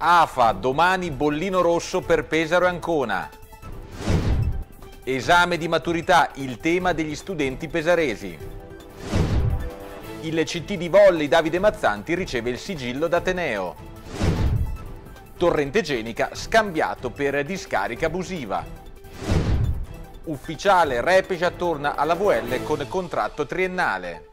AFA, domani bollino rosso per Pesaro e Ancona. Esame di maturità, il tema degli studenti pesaresi. Il CT di volley Davide Mazzanti riceve il sigillo d'Ateneo. Torrente genica scambiato per discarica abusiva. Ufficiale Repeja torna alla VL con contratto triennale.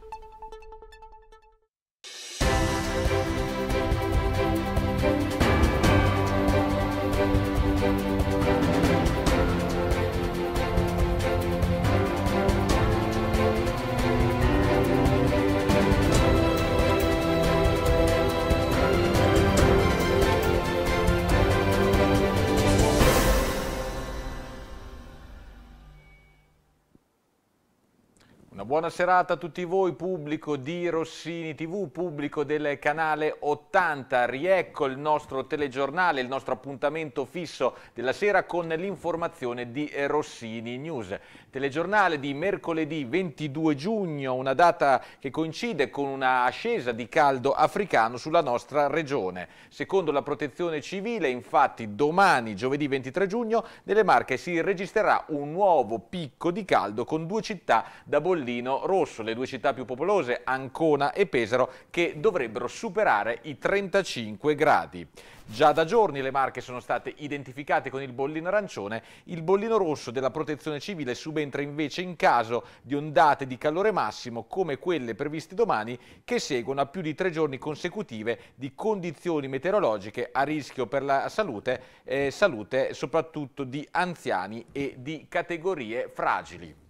Buona serata a tutti voi, pubblico di Rossini TV, pubblico del canale 80. Riecco il nostro telegiornale, il nostro appuntamento fisso della sera con l'informazione di eh, Rossini News. Telegiornale di mercoledì 22 giugno, una data che coincide con una ascesa di caldo africano sulla nostra regione. Secondo la protezione civile, infatti, domani, giovedì 23 giugno, nelle Marche si registrerà un nuovo picco di caldo con due città da bollire Torino Rosso, le due città più popolose Ancona e Pesaro che dovrebbero superare i 35 gradi. Già da giorni le Marche sono state identificate con il bollino arancione, il bollino rosso della protezione civile subentra invece in caso di ondate di calore massimo come quelle previste domani che seguono a più di tre giorni consecutive di condizioni meteorologiche a rischio per la salute, eh, salute soprattutto di anziani e di categorie fragili.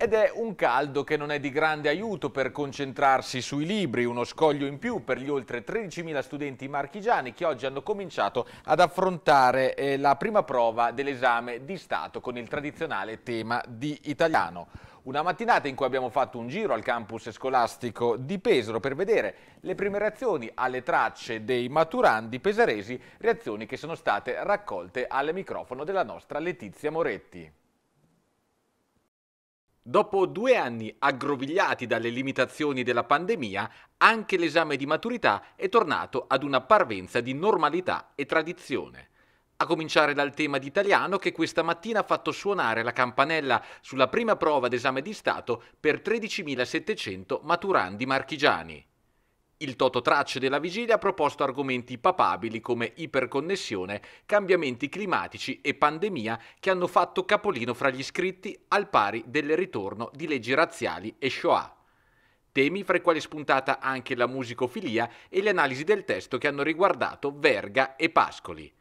Ed è un caldo che non è di grande aiuto per concentrarsi sui libri, uno scoglio in più per gli oltre 13.000 studenti marchigiani che oggi hanno cominciato ad affrontare eh, la prima prova dell'esame di Stato con il tradizionale tema di italiano. Una mattinata in cui abbiamo fatto un giro al campus scolastico di Pesaro per vedere le prime reazioni alle tracce dei maturandi pesaresi, reazioni che sono state raccolte al microfono della nostra Letizia Moretti. Dopo due anni aggrovigliati dalle limitazioni della pandemia, anche l'esame di maturità è tornato ad una parvenza di normalità e tradizione. A cominciare dal tema di italiano che questa mattina ha fatto suonare la campanella sulla prima prova d'esame di Stato per 13.700 maturandi marchigiani. Il Tototracce della vigilia ha proposto argomenti papabili come iperconnessione, cambiamenti climatici e pandemia che hanno fatto capolino fra gli iscritti al pari del ritorno di leggi razziali e Shoah. Temi fra i quali è spuntata anche la musicofilia e le analisi del testo che hanno riguardato Verga e Pascoli.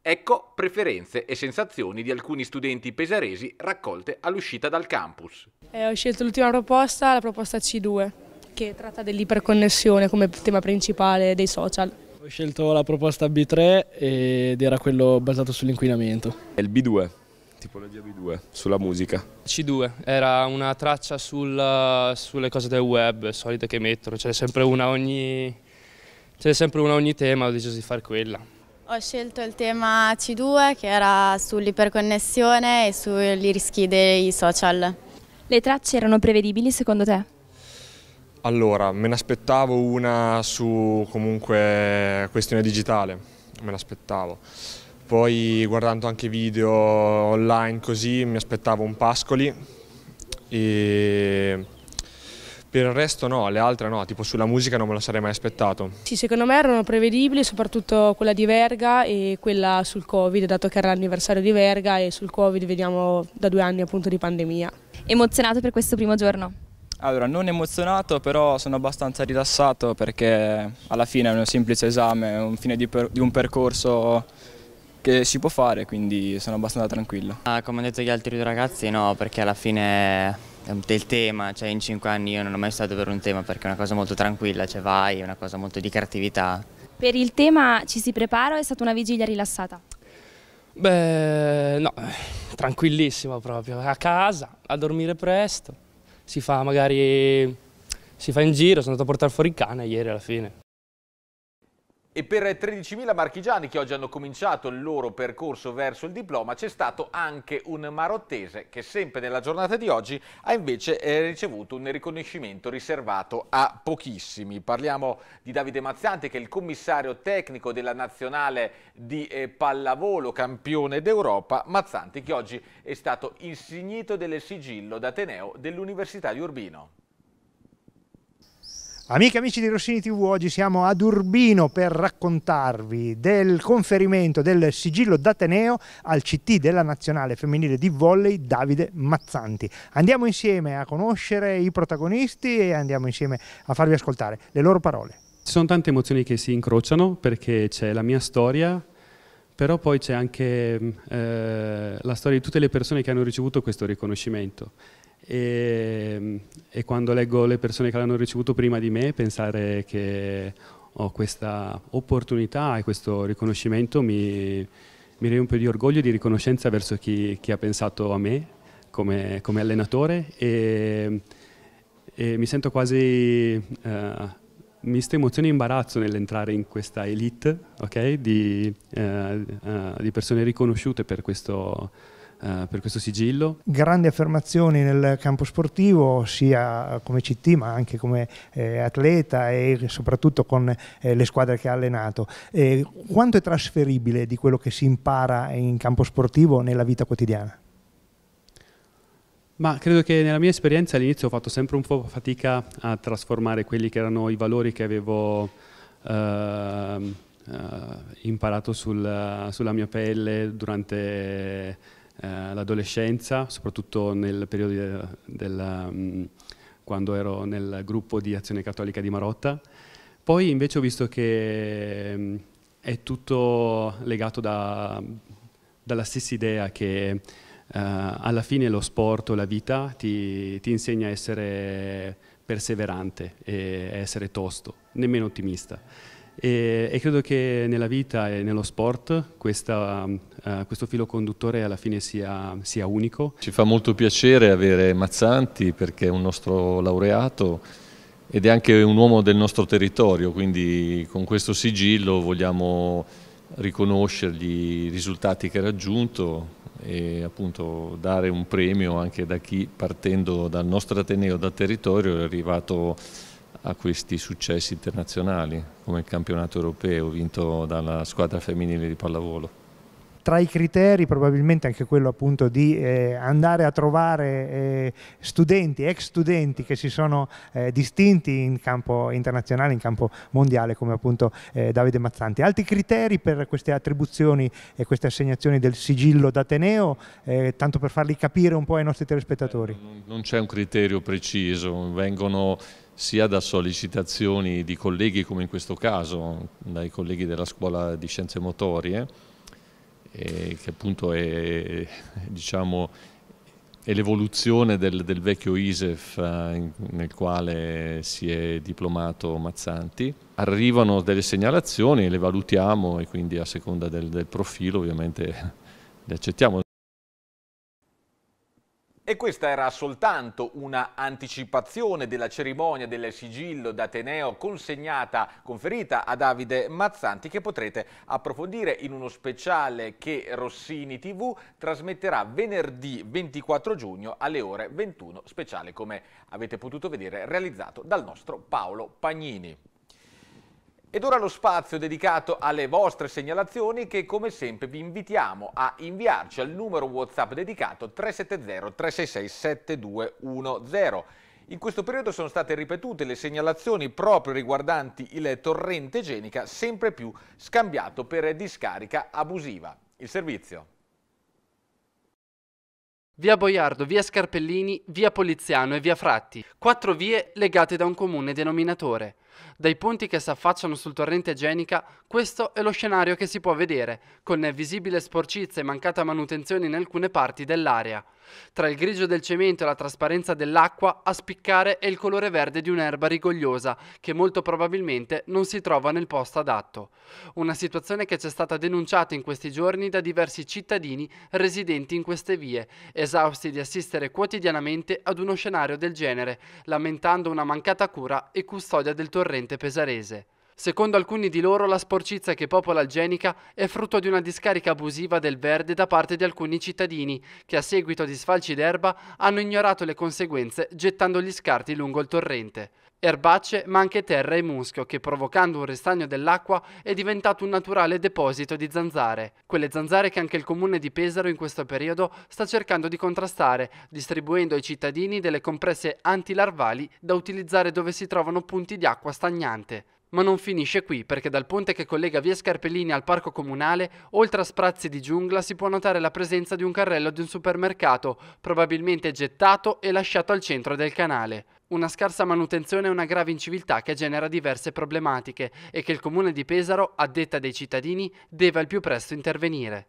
Ecco preferenze e sensazioni di alcuni studenti pesaresi raccolte all'uscita dal campus. Eh, ho scelto l'ultima proposta, la proposta C2 che tratta dell'iperconnessione come tema principale dei social. Ho scelto la proposta B3 ed era quello basato sull'inquinamento. È il B2, tipologia B2, sulla musica. C2 era una traccia sul, sulle cose del web solite che mettono, c'è sempre una ogni, c'è sempre una ogni tema, ho deciso di fare quella. Ho scelto il tema C2 che era sull'iperconnessione e sui rischi dei social. Le tracce erano prevedibili secondo te? Allora, me ne aspettavo una su comunque questione digitale, me l'aspettavo. Poi guardando anche video online così mi aspettavo un Pascoli e per il resto no, le altre no, tipo sulla musica non me lo sarei mai aspettato. Sì, secondo me erano prevedibili, soprattutto quella di Verga e quella sul Covid, dato che era l'anniversario di Verga e sul Covid vediamo da due anni appunto di pandemia. Emozionato per questo primo giorno? Allora, non emozionato, però sono abbastanza rilassato perché alla fine è un semplice esame, è un fine di, per, di un percorso che si può fare, quindi sono abbastanza tranquillo. Ah, come hanno detto gli altri due ragazzi, no, perché alla fine è del tema, cioè in cinque anni io non ho mai stato per un tema perché è una cosa molto tranquilla, cioè vai, è una cosa molto di creatività. Per il tema ci si prepara o è stata una vigilia rilassata? Beh, no, tranquillissimo proprio, a casa, a dormire presto si fa magari si fa in giro, sono andato a portare fuori il cane ieri alla fine. E per 13.000 marchigiani che oggi hanno cominciato il loro percorso verso il diploma c'è stato anche un marottese che sempre nella giornata di oggi ha invece eh, ricevuto un riconoscimento riservato a pochissimi. Parliamo di Davide Mazzanti che è il commissario tecnico della nazionale di eh, pallavolo campione d'Europa. Mazzanti che oggi è stato insignito del sigillo d'Ateneo dell'Università di Urbino. Amiche e amici di Rossini TV, oggi siamo ad Urbino per raccontarvi del conferimento del sigillo d'Ateneo al CT della Nazionale Femminile di Volley Davide Mazzanti. Andiamo insieme a conoscere i protagonisti e andiamo insieme a farvi ascoltare le loro parole. Ci sono tante emozioni che si incrociano perché c'è la mia storia, però poi c'è anche mm, eh, la storia di tutte le persone che hanno ricevuto questo riconoscimento e, ehm, e, quando leggo le persone che l'hanno ricevuto prima di me, pensare che ho questa opportunità e questo riconoscimento mi, mi riempie di orgoglio e di riconoscenza verso chi, chi ha pensato a me come, come allenatore e, e, mi sento quasi eh, mista emozione e imbarazzo nell'entrare in questa elite okay, di, eh, eh, di persone riconosciute per questo eh, per questo sigillo. Grandi affermazioni nel campo sportivo, sia come CT ma anche come eh, atleta e soprattutto con eh, le squadre che ha allenato. Eh, quanto è trasferibile di quello che si impara in campo sportivo nella vita quotidiana? Ma credo che nella mia esperienza all'inizio ho fatto sempre un po' fatica a trasformare quelli che erano i valori che avevo ehm, eh, imparato sul, sulla mia pelle durante eh, l'adolescenza, soprattutto nel periodo eh, del, del, um, mm, quando ero nel gruppo di Azione Cattolica di Marotta. Poi invece ho visto che um, è tutto legato da, dalla stessa idea che uh, alla fine lo sport la vita ti, ti insegna a essere perseverante e a essere tosto, nemmeno ottimista. E, e, credo che nella vita e nello sport questa, uh, questo filo conduttore alla fine sia, sia, unico. Ci fa molto piacere avere Mazzanti perché è un nostro laureato ed è anche un uomo del nostro territorio, quindi con questo sigillo vogliamo riconoscergli i risultati che ha raggiunto e appunto dare un premio anche da chi partendo dal nostro Ateneo, dal territorio, è arrivato a a questi successi internazionali come il campionato europeo vinto dalla squadra femminile di pallavolo tra i criteri probabilmente anche quello appunto di eh, andare a trovare eh, studenti, ex studenti che si sono eh, distinti in campo internazionale, in campo mondiale come appunto eh, Davide Mazzanti. Altri criteri per queste attribuzioni e queste assegnazioni del sigillo d'Ateneo, eh, tanto per farli capire un po' ai nostri eh, telespettatori? non c'è un criterio preciso, vengono sia da sollecitazioni di colleghi come in questo caso, dai colleghi della scuola di scienze motorie, eh, che appunto è, diciamo, è l'evoluzione del, del, vecchio ISEF eh, nel quale si è diplomato Mazzanti. Arrivano delle segnalazioni, le valutiamo e quindi a seconda del, del profilo ovviamente le accettiamo. E questa era soltanto una anticipazione della cerimonia del sigillo d'Ateneo consegnata, conferita a Davide Mazzanti che potrete approfondire in uno speciale che Rossini TV trasmetterà venerdì 24 giugno alle ore 21, speciale come avete potuto vedere realizzato dal nostro Paolo Pagnini. Ed ora lo spazio dedicato alle vostre segnalazioni che come sempre vi invitiamo a inviarci al numero WhatsApp dedicato 370 366 7210. In questo periodo sono state ripetute le segnalazioni proprio riguardanti il torrente genica sempre più scambiato per discarica abusiva. Il servizio. Via Boiardo, via Scarpellini, via Poliziano e via Fratti. Quattro vie legate da un comune denominatore. Dai punti che si affacciano sul torrente Genica, questo è lo scenario che si può vedere, con visibile sporcizia e mancata manutenzione in alcune parti dell'area. Tra il grigio del cemento e la trasparenza dell'acqua a spiccare è il colore verde di un'erba rigogliosa che molto probabilmente non si trova nel posto adatto. Una situazione che ci è stata denunciata in questi giorni da diversi cittadini residenti in queste vie, esausti di assistere quotidianamente ad uno scenario del genere, lamentando una mancata cura e custodia del torrente pesarese. Secondo alcuni di loro la sporcizia che popola Algenica è frutto di una discarica abusiva del verde da parte di alcuni cittadini che a seguito di sfalci d'erba hanno ignorato le conseguenze gettando gli scarti lungo il torrente. Erbacce ma anche terra e muschio che provocando un ristagno dell'acqua è diventato un naturale deposito di zanzare. Quelle zanzare che anche il comune di Pesaro in questo periodo sta cercando di contrastare distribuendo ai cittadini delle compresse antilarvali da utilizzare dove si trovano punti di acqua stagnante. Ma non finisce qui, perché dal ponte che collega via Scarpellini al parco comunale, oltre a sprazzi di giungla, si può notare la presenza di un carrello di un supermercato, probabilmente gettato e lasciato al centro del canale. Una scarsa manutenzione è una grave inciviltà che genera diverse problematiche e che il comune di Pesaro, a detta dei cittadini, deve al più presto intervenire.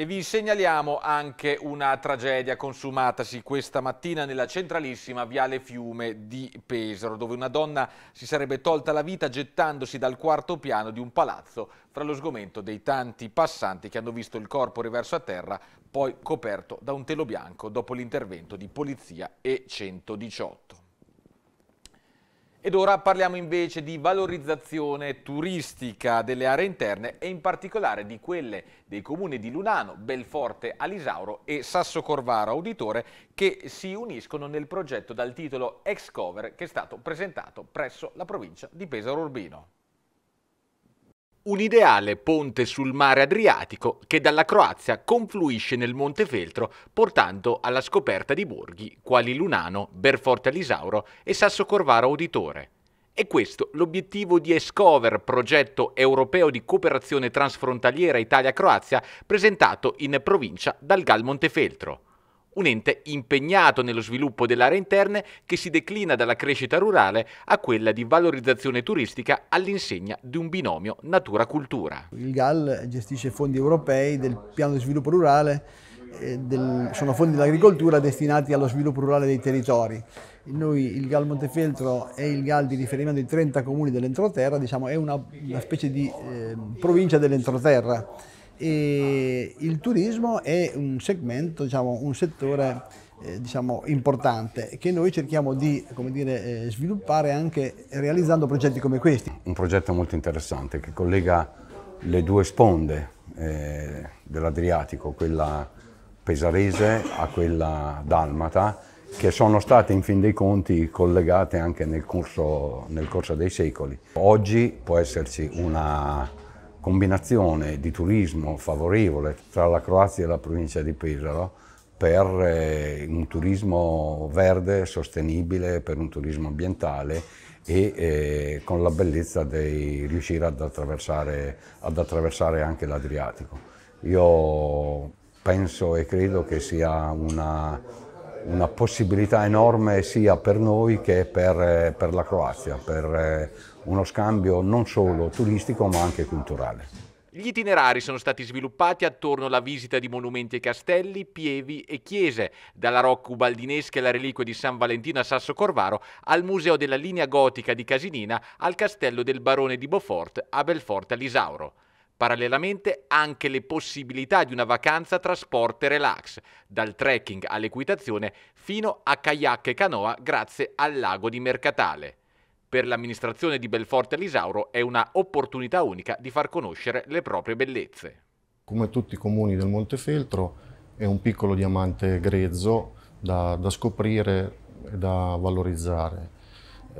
E vi segnaliamo anche una tragedia consumatasi questa mattina nella centralissima Viale Fiume di Pesaro, dove una donna si sarebbe tolta la vita gettandosi dal quarto piano di un palazzo fra lo sgomento dei tanti passanti che hanno visto il corpo riverso a terra, poi coperto da un telo bianco dopo l'intervento di Polizia e 118. Ed ora parliamo invece di valorizzazione turistica delle aree interne e in particolare di quelle dei comuni di Lunano, Belforte, Alisauro e Sasso Corvaro Auditore che si uniscono nel progetto dal titolo Excover che è stato presentato presso la provincia di Pesaro Urbino un ideale ponte sul mare Adriatico che dalla Croazia confluisce nel Monte Feltro portando alla scoperta di borghi quali Lunano, Berforte Alisauro e Sasso Sassocorvaro Auditore. È questo l'obiettivo di Escover, progetto europeo di cooperazione transfrontaliera Italia-Croazia presentato in provincia dal Gal Montefeltro un ente impegnato nello sviluppo dell'area interna che si declina dalla crescita rurale a quella di valorizzazione turistica all'insegna di un binomio natura-cultura. Il GAL gestisce fondi europei del piano di sviluppo rurale, del, sono fondi dell'agricoltura destinati allo sviluppo rurale dei territori. Noi il GAL Montefeltro è il GAL di riferimento di 30 comuni dell'entroterra, diciamo, è una, una specie di eh, provincia dell'entroterra e il turismo è un segmento, diciamo, un settore eh, diciamo, importante che noi cerchiamo di dire, eh, sviluppare anche realizzando progetti come questi. Un progetto molto interessante che collega le due sponde eh, dell'Adriatico, quella pesarese a quella dalmata, che sono state in fin dei conti collegate anche nel corso, nel corso dei secoli. Oggi può esserci una combinazione di turismo favorevole tra la Croazia e la provincia di Pesaro per eh, un turismo verde, sostenibile, per un turismo ambientale e eh, con la bellezza di riuscire ad attraversare, ad attraversare anche l'Adriatico. Io penso e credo che sia una, una possibilità enorme sia per noi che per, eh, per la Croazia, per eh, uno scambio non solo turistico ma anche culturale. Gli itinerari sono stati sviluppati attorno alla visita di monumenti e castelli, pievi e chiese, dalla Rocca Ubaldinesca e la reliquia di San Valentino a Sasso Corvaro, al Museo della Linea Gotica di Casinina, al Castello del Barone di Beaufort a Belforte all'Isauro. Parallelamente anche le possibilità di una vacanza tra relax, dal trekking all'equitazione fino a kayak e canoa grazie al lago di Mercatale. Per l'amministrazione di Belforte Lisauro è una opportunità unica di far conoscere le proprie bellezze. Come tutti i comuni del Montefeltro è un piccolo diamante grezzo da, da scoprire e da valorizzare.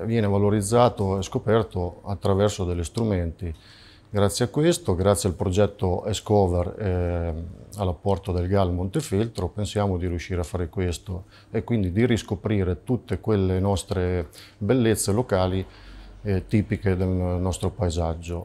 Viene valorizzato e scoperto attraverso degli strumenti Grazie a questo, grazie al progetto Escover e all'apporto del GAL Montefeltro, pensiamo di riuscire a fare questo e quindi di riscoprire tutte quelle nostre bellezze locali eh, tipiche del nostro paesaggio.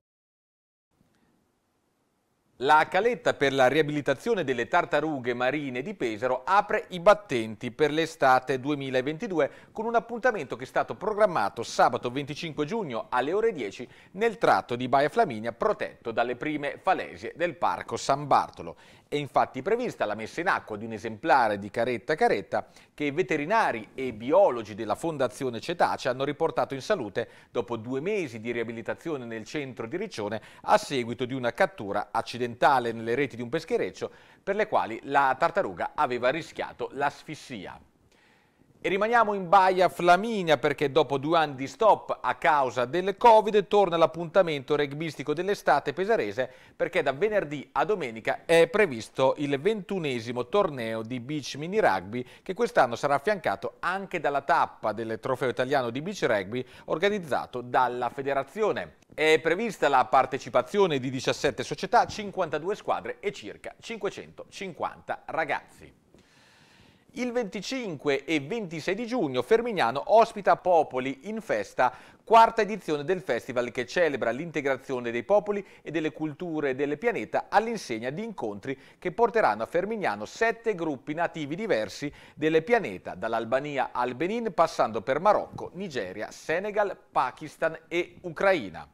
La caletta per la riabilitazione delle tartarughe marine di Pesaro apre i battenti per l'estate 2022 con un appuntamento che è stato programmato sabato 25 giugno alle ore 10 nel tratto di Baia Flaminia protetto dalle prime falesie del Parco San Bartolo. È infatti prevista la messa in acqua di un esemplare di caretta caretta che veterinari e biologi della Fondazione Cetacea hanno riportato in salute dopo due mesi di riabilitazione nel centro di Riccione a seguito di una cattura accidentale nelle reti di un peschereccio per le quali la tartaruga aveva rischiato l'asfissia. E rimaniamo in Baia Flaminia perché dopo due anni di stop a causa del Covid torna l'appuntamento regbistico dell'estate pesarese perché da venerdì a domenica è previsto il ventunesimo torneo di beach mini rugby che quest'anno sarà affiancato anche dalla tappa del trofeo italiano di beach rugby organizzato dalla federazione. È prevista la partecipazione di 17 società, 52 squadre e circa 550 ragazzi. Il 25 e 26 di giugno Fermignano ospita Popoli in Festa, quarta edizione del festival che celebra l'integrazione dei popoli e delle culture del pianeta all'insegna di incontri che porteranno a Fermignano sette gruppi nativi diversi del pianeta, dall'Albania al Benin passando per Marocco, Nigeria, Senegal, Pakistan e Ucraina.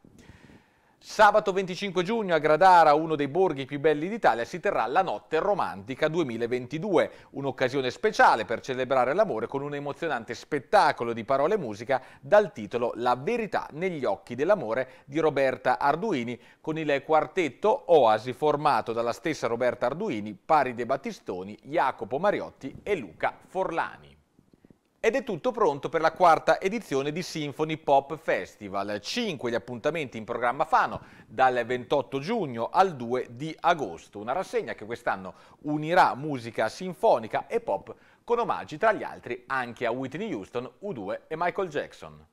Sabato 25 giugno a Gradara, uno dei borghi più belli d'Italia, si terrà la Notte Romantica 2022, un'occasione speciale per celebrare l'amore con un emozionante spettacolo di parole e musica dal titolo La verità negli occhi dell'amore di Roberta Arduini con il quartetto Oasi formato dalla stessa Roberta Arduini, Pari De Battistoni, Jacopo Mariotti e Luca Forlani. Ed è tutto pronto per la quarta edizione di Symphony Pop Festival. Cinque gli appuntamenti in programma Fano dal 28 giugno al 2 di agosto. Una rassegna che quest'anno unirà musica sinfonica e pop con omaggi tra gli altri anche a Whitney Houston, U2 e Michael Jackson.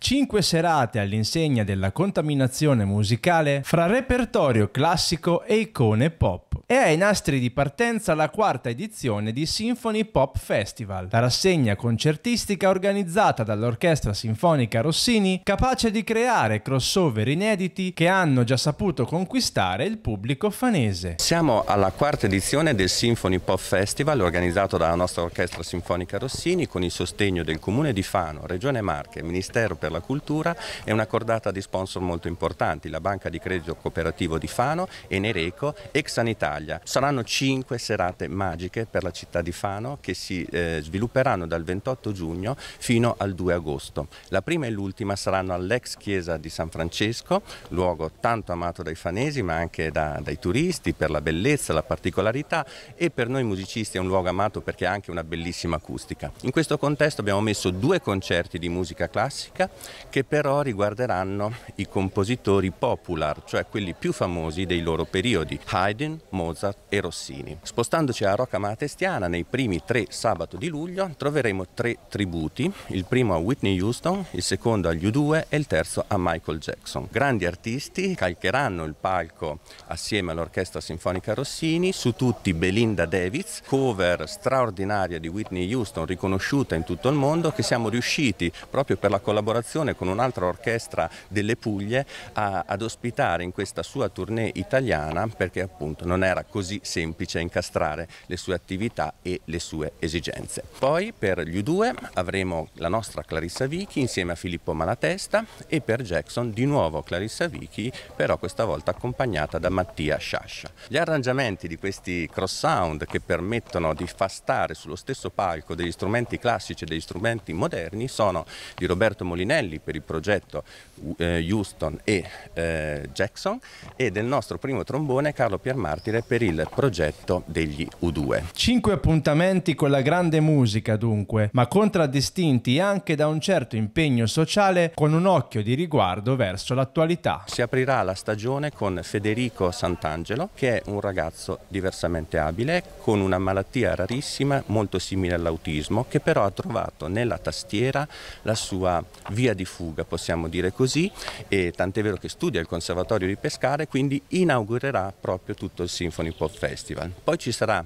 Cinque serate all'insegna della contaminazione musicale fra repertorio classico e icone pop. E ai nastri di partenza la quarta edizione di Symphony Pop Festival, la rassegna concertistica organizzata dall'Orchestra Sinfonica Rossini, capace di creare crossover inediti che hanno già saputo conquistare il pubblico fanese. Siamo alla quarta edizione del Symphony Pop Festival organizzato dalla nostra Orchestra Sinfonica Rossini con il sostegno del Comune di Fano, Regione Marche, Ministero per per la cultura e una cordata di sponsor molto importanti, la Banca di Credito Cooperativo di Fano, Enereco e Xanitalia. Saranno cinque serate magiche per la città di Fano che si eh, svilupperanno dal 28 giugno fino al 2 agosto. La prima e l'ultima saranno all'ex chiesa di San Francesco, luogo tanto amato dai fanesi ma anche da, dai turisti per la bellezza, la particolarità e per noi musicisti è un luogo amato perché ha anche una bellissima acustica. In questo contesto abbiamo messo due concerti di musica classica che però riguarderanno i compositori popular, cioè quelli più famosi dei loro periodi, Haydn, Mozart e Rossini. Spostandoci a Rocca Malatestiana, nei primi tre sabato di luglio troveremo tre tributi, il primo a Whitney Houston, il secondo agli U2 e il terzo a Michael Jackson. Grandi artisti calcheranno il palco assieme all'Orchestra Sinfonica Rossini, su tutti Belinda Davids, cover straordinaria di Whitney Houston riconosciuta in tutto il mondo che siamo riusciti proprio per la collaborazione collaborazione con un'altra orchestra delle Puglie a, ad ospitare in questa sua tournée italiana perché appunto non era così semplice incastrare le sue attività e le sue esigenze. Poi per gli U2 avremo la nostra Clarissa Vichi insieme a Filippo Malatesta e per Jackson di nuovo Clarissa Vichi però questa volta accompagnata da Mattia Sciascia. Gli arrangiamenti di questi cross sound che permettono di far stare sullo stesso palco degli strumenti classici e degli strumenti moderni sono di Roberto Molinelli Antonelli per il progetto uh, eh, Houston e eh, Jackson e del nostro primo trombone Carlo Piermartire per il progetto degli U2. Cinque appuntamenti con la grande musica dunque, ma contraddistinti anche da un certo impegno sociale con un occhio di riguardo verso l'attualità. Si aprirà la stagione con Federico Sant'Angelo che è un ragazzo diversamente abile con una malattia rarissima molto simile all'autismo che però ha trovato nella tastiera la sua via via di fuga, possiamo dire così, e tant'è vero che studia il Conservatorio di Pescara e quindi inaugurerà proprio tutto il Symphony Pop Festival. Poi ci sarà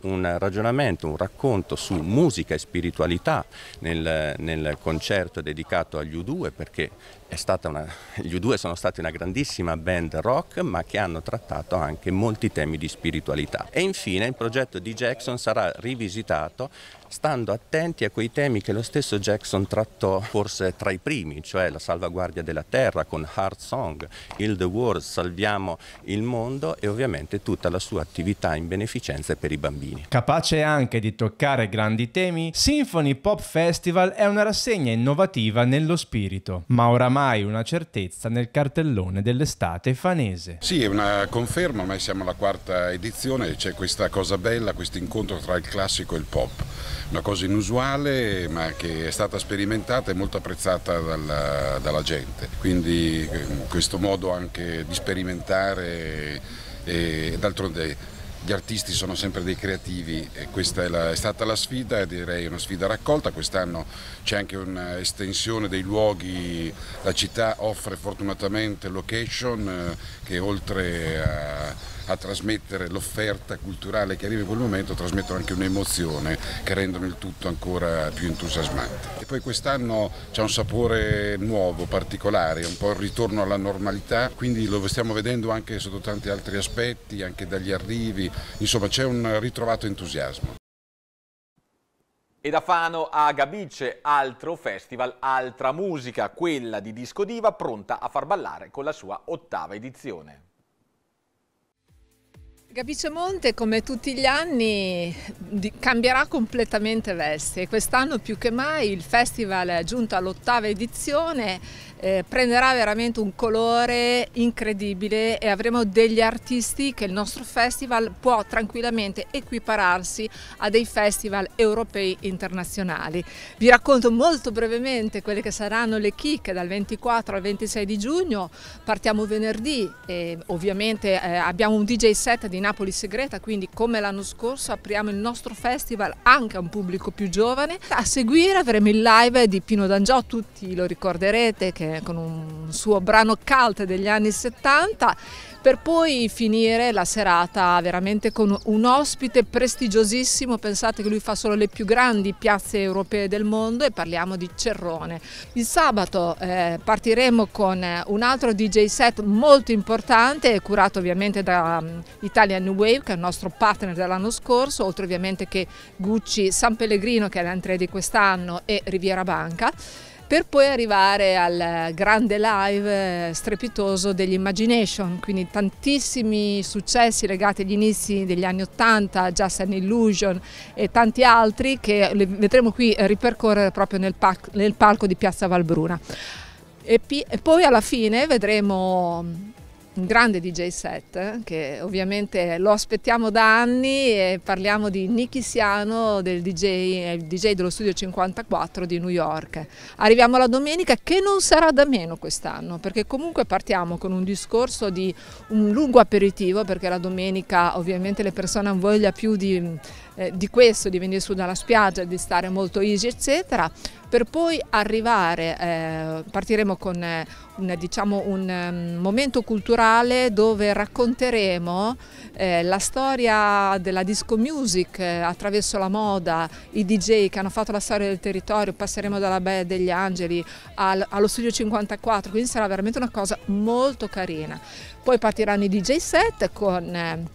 un ragionamento, un racconto su musica e spiritualità nel, nel concerto dedicato agli U2 perché una, gli U2 sono stati una grandissima band rock ma che hanno trattato anche molti temi di spiritualità. E infine il progetto di Jackson sarà rivisitato stando attenti a quei temi che lo stesso Jackson trattò forse tra i primi, cioè la salvaguardia della terra con Hard Song, Il the World, Salviamo il mondo e ovviamente tutta la sua attività in beneficenza per i bambini. Capace anche di toccare grandi temi, Symphony Pop Festival è una rassegna innovativa nello spirito, ma oramai una certezza nel cartellone dell'estate fanese. Sì, è una conferma, ormai siamo alla quarta edizione, c'è questa cosa bella, questo incontro tra il classico e il pop una cosa inusuale ma che è stata sperimentata e molto apprezzata dalla, dalla gente. Quindi ehm, questo modo anche di sperimentare e d'altronde gli artisti sono sempre dei creativi e questa è, la, è stata la sfida, direi una sfida raccolta, quest'anno c'è anche un'estensione dei luoghi, la città offre fortunatamente location eh, che oltre a a trasmettere l'offerta culturale che arriva in quel momento, trasmettono anche un'emozione che rendono il tutto ancora più entusiasmante. E poi quest'anno c'è un sapore nuovo, particolare, un po' il ritorno alla normalità, quindi lo stiamo vedendo anche sotto tanti altri aspetti, anche dagli arrivi, insomma c'è un ritrovato entusiasmo. E da Fano a Gabice, altro festival, altra musica, quella di Disco Diva pronta a far ballare con la sua ottava edizione. Gabicemonte come tutti gli anni cambierà completamente veste quest'anno più che mai il festival è giunto all'ottava edizione eh, prenderà veramente un colore incredibile e avremo degli artisti che il nostro festival può tranquillamente equipararsi a dei festival europei internazionali. Vi racconto molto brevemente quelle che saranno le chicche dal 24 al 26 di giugno, partiamo venerdì e ovviamente eh, abbiamo un DJ set di Napoli Segreta, quindi come l'anno scorso apriamo il nostro festival anche a un pubblico più giovane. A seguire avremo il live di Pino D'Angiò, tutti lo ricorderete che eh, con un suo brano cult degli anni 70 per poi finire la serata veramente con un ospite prestigiosissimo, pensate che lui fa solo le più grandi piazze europee del mondo e parliamo di Cerrone. Il sabato eh, partiremo con un altro DJ set molto importante, curato ovviamente da mm, Italian New Wave che è il nostro partner dell'anno scorso, oltre ovviamente che Gucci San Pellegrino che è l'entrée di quest'anno e Riviera Banca per poi arrivare al grande live eh, strepitoso degli Imagination, quindi tantissimi successi legati agli inizi degli anni 80, Just an Illusion e tanti altri che vedremo qui eh, ripercorrere proprio nel, palco, nel palco di Piazza Valbruna. E, e poi alla fine vedremo un grande DJ set che ovviamente lo aspettiamo da anni e parliamo di Nicky Siano, del DJ, DJ dello studio 54 di New York. Arriviamo alla domenica che non sarà da meno quest'anno perché comunque partiamo con un discorso di un lungo aperitivo perché la domenica ovviamente le persone hanno voglia più di eh, di questo, di venire su dalla spiaggia, di stare molto easy eccetera, per poi arrivare, eh, partiremo con eh, un, diciamo, un um, momento culturale dove racconteremo eh, la storia della disco music eh, attraverso la moda, i DJ che hanno fatto la storia del territorio, passeremo dalla Baia degli Angeli al, allo Studio 54, quindi sarà veramente una cosa molto carina. Poi partiranno i DJ set con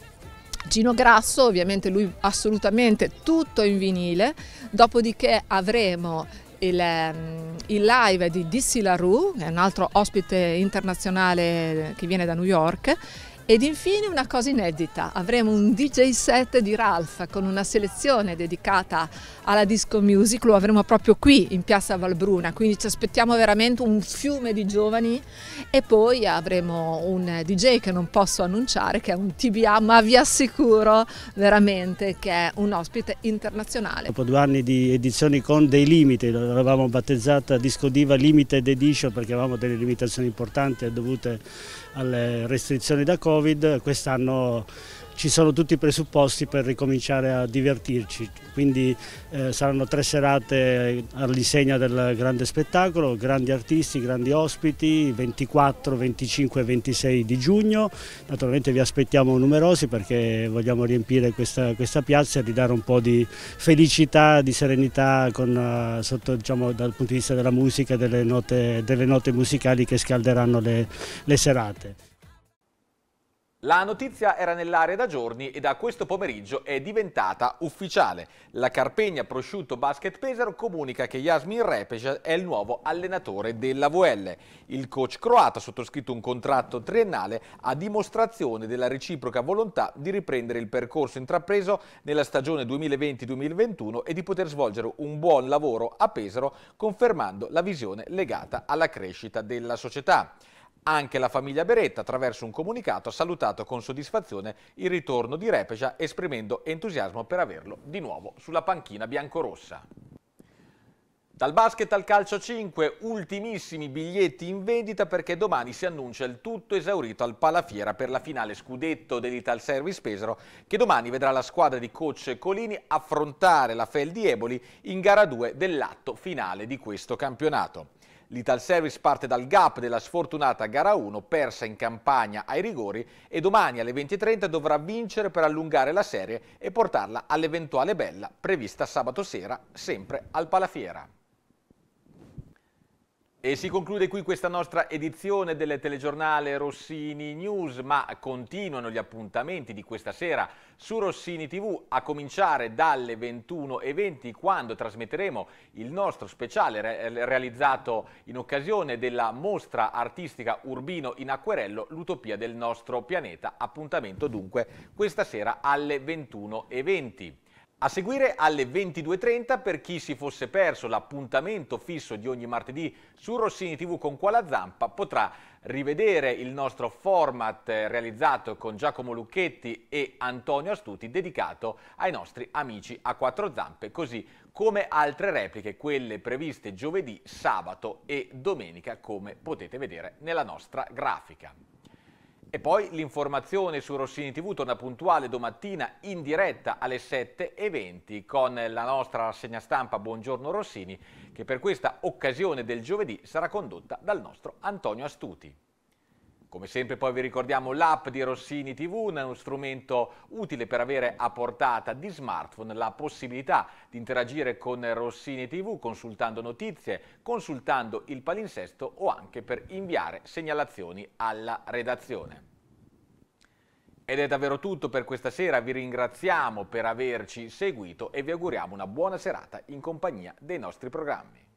Gino Grasso, ovviamente lui assolutamente tutto in vinile, dopodiché avremo il, ehm, il, live di Dissy LaRue, che è un altro ospite internazionale che viene da New York ed infine una cosa inedita, avremo un DJ set di Ralph con una selezione dedicata alla disco music, lo avremo proprio qui in piazza Valbruna, quindi ci aspettiamo veramente un fiume di giovani e poi avremo un DJ che non posso annunciare, che è un TBA, ma vi assicuro veramente che è un ospite internazionale. Dopo due anni di edizioni con dei limiti, l'avevamo battezzata Disco Diva Limited Edition perché avevamo delle limitazioni importanti dovute alle restrizioni da Covid, Covid, quest'anno ci sono tutti i presupposti per ricominciare a divertirci, quindi eh, saranno tre serate all'insegna del grande spettacolo, grandi artisti, grandi ospiti, 24, 25 e 26 di giugno, naturalmente vi aspettiamo numerosi perché vogliamo riempire questa, questa piazza e ridare un po' di felicità, di serenità con, eh, sotto, diciamo, dal punto di vista della musica e delle, note, musicali che scalderanno le, le serate. La notizia era nell'area da giorni e da questo pomeriggio è diventata ufficiale. La Carpegna Prosciutto Basket Pesaro comunica che Jasmin Repes è il nuovo allenatore della VL. Il coach croato ha sottoscritto un contratto triennale a dimostrazione della reciproca volontà di riprendere il percorso intrapreso nella stagione 2020-2021 e di poter svolgere un buon lavoro a Pesaro confermando la visione legata alla crescita della società. Anche la famiglia Beretta, attraverso un comunicato, ha salutato con soddisfazione il ritorno di Repeja, esprimendo entusiasmo per averlo di nuovo sulla panchina biancorossa. Dal basket al calcio 5, ultimissimi biglietti in vendita perché domani si annuncia il tutto esaurito al Palafiera per la finale scudetto dell'Ital Service Pesaro che domani vedrà la squadra di coach Colini affrontare la Fel di Eboli in gara 2 dell'atto finale di questo campionato. L'Ital Service parte dal gap della sfortunata gara 1 persa in campagna ai rigori e domani alle 20.30 dovrà vincere per allungare la serie e portarla all'eventuale bella prevista sabato sera sempre al Palafiera. E si conclude qui questa nostra edizione del telegiornale Rossini News, ma continuano gli appuntamenti di questa sera su Rossini TV, a cominciare dalle 21.20 quando trasmetteremo il nostro speciale re eh, realizzato in occasione della mostra artistica Urbino in acquerello L'utopia del nostro pianeta, appuntamento dunque questa sera alle 21.20. A seguire alle 22.30 per chi si fosse perso l'appuntamento fisso di ogni martedì su Rossini TV con Quala Zampa potrà rivedere il nostro format eh, realizzato con Giacomo Lucchetti e Antonio Astuti dedicato ai nostri amici a quattro zampe, così come altre repliche, quelle previste giovedì, sabato e domenica come potete vedere nella nostra grafica. E poi l'informazione su Rossini TV torna puntuale domattina in diretta alle 7.20 con la nostra rassegna stampa Buongiorno Rossini che per questa occasione del giovedì sarà condotta dal nostro Antonio Astuti. Come sempre poi vi ricordiamo l'app di Rossini TV, uno strumento utile per avere a portata di smartphone la possibilità di interagire con Rossini TV consultando notizie, consultando il palinsesto o anche per inviare segnalazioni alla redazione. Ed è davvero tutto per questa sera, vi ringraziamo per averci seguito e vi auguriamo una buona serata in compagnia dei nostri programmi.